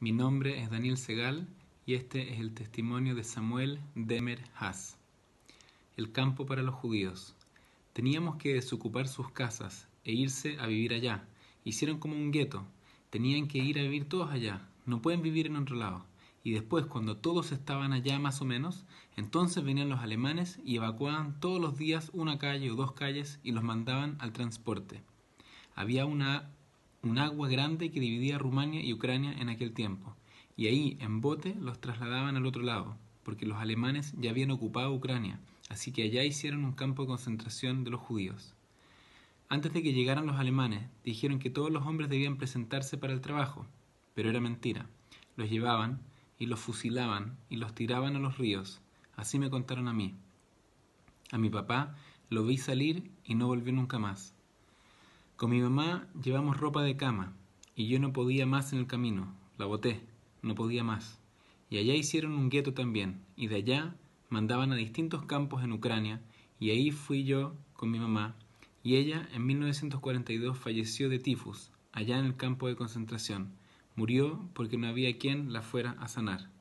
Mi nombre es Daniel Segal y este es el testimonio de Samuel Demer Haas. El campo para los judíos. Teníamos que desocupar sus casas e irse a vivir allá. Hicieron como un gueto. Tenían que ir a vivir todos allá. No pueden vivir en otro lado. Y después, cuando todos estaban allá más o menos, entonces venían los alemanes y evacuaban todos los días una calle o dos calles y los mandaban al transporte. Había una un agua grande que dividía Rumania y Ucrania en aquel tiempo, y ahí, en bote, los trasladaban al otro lado, porque los alemanes ya habían ocupado Ucrania, así que allá hicieron un campo de concentración de los judíos. Antes de que llegaran los alemanes, dijeron que todos los hombres debían presentarse para el trabajo, pero era mentira. Los llevaban y los fusilaban y los tiraban a los ríos. Así me contaron a mí. A mi papá lo vi salir y no volvió nunca más. Con mi mamá llevamos ropa de cama, y yo no podía más en el camino, la boté, no podía más. Y allá hicieron un gueto también, y de allá mandaban a distintos campos en Ucrania, y ahí fui yo con mi mamá, y ella en 1942 falleció de tifus, allá en el campo de concentración. Murió porque no había quien la fuera a sanar.